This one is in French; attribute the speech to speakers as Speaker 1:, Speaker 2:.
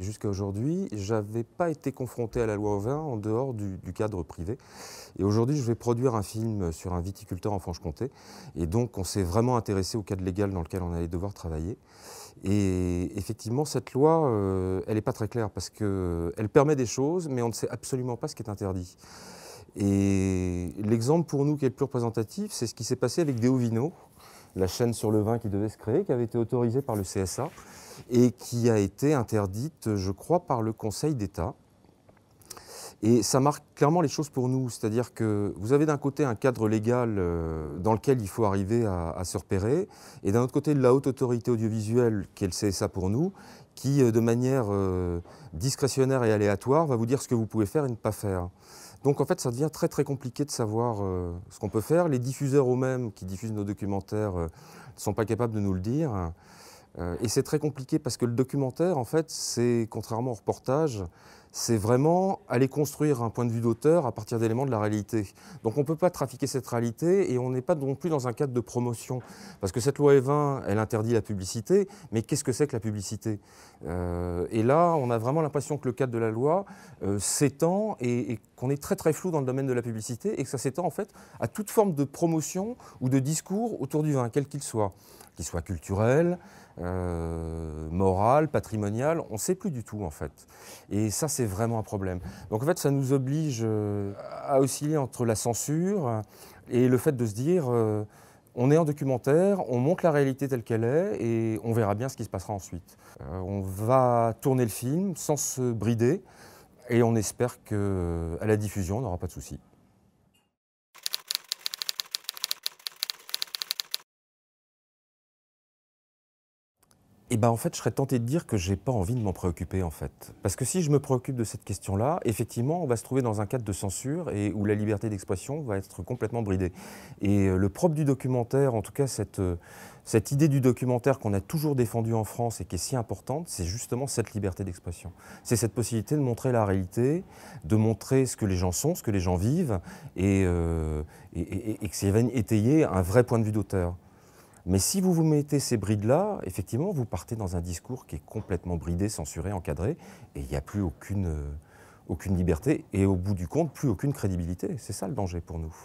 Speaker 1: Jusqu'à aujourd'hui, je n'avais pas été confronté à la loi vin en dehors du, cadre privé. Et aujourd'hui, je vais produire un film sur un viticulteur en Franche-Comté. Et donc, on s'est vraiment intéressé au cadre légal dans lequel on allait devoir travailler. Et effectivement, cette loi, euh, elle n'est pas très claire parce qu'elle permet des choses, mais on ne sait absolument pas ce qui est interdit. Et l'exemple pour nous qui est le plus représentatif, c'est ce qui s'est passé avec des Ovinos la chaîne sur le vin qui devait se créer, qui avait été autorisée par le CSA et qui a été interdite, je crois, par le Conseil d'État. Et ça marque clairement les choses pour nous, c'est-à-dire que vous avez d'un côté un cadre légal euh, dans lequel il faut arriver à, se repérer, et d'un autre côté la haute autorité audiovisuelle, qui est le CSA pour nous, qui, euh, de manière euh, discrétionnaire et aléatoire, va vous dire ce que vous pouvez faire et ne pas faire. Donc en fait, ça devient très très compliqué de savoir ce qu'on peut faire. Les diffuseurs eux-mêmes qui diffusent nos documentaires ne sont pas capables de nous le dire. et c'est très compliqué parce que le documentaire, en fait, c'est, contrairement au reportage, c'est vraiment aller construire un point de vue d'auteur à partir d'éléments de la réalité. Donc on ne peut pas trafiquer cette réalité et on n'est pas non plus dans un cadre de promotion. Parce que cette loi E20, elle interdit la publicité, mais qu'est-ce que c'est que la publicité euh, Et là, on a vraiment l'impression que le cadre de la loi euh, s'étend et, qu'on est très très flou dans le domaine de la publicité et que ça s'étend en fait à toute forme de promotion ou de discours autour du vin, quel qu'il soit, qu'il soit culturel, euh, moral, patrimonial, on ne sait plus du tout en fait. Et ça, c'est vraiment un problème. Donc en fait, ça nous oblige euh, à osciller entre la censure et le fait de se dire euh, on est en documentaire, on montre la réalité telle qu'elle est et on verra bien ce qui se passera ensuite. Euh, on va tourner le film sans se brider et on espère qu'à la diffusion, on n'aura pas de soucis. Eh ben, en fait, je serais tenté de dire que j'ai pas envie de m'en préoccuper, en fait. Parce que si je me préoccupe de cette question-là, effectivement, on va se trouver dans un cadre de censure et où la liberté d'expression va être complètement bridée. Et euh, le propre du documentaire, en tout cas, cette, euh, cette idée du documentaire qu'on a toujours défendue en France et qui est si importante, c'est justement cette liberté d'expression. C'est cette possibilité de montrer la réalité, de montrer ce que les gens sont, ce que les gens vivent, et, euh, et, et, que ça vienne étayer un vrai point de vue d'auteur. Mais si vous vous mettez ces brides-là, effectivement, vous partez dans un discours qui est complètement bridé, censuré, encadré, et il n'y a plus aucune, euh, aucune liberté, et au bout du compte, plus aucune crédibilité. C'est ça le danger pour nous.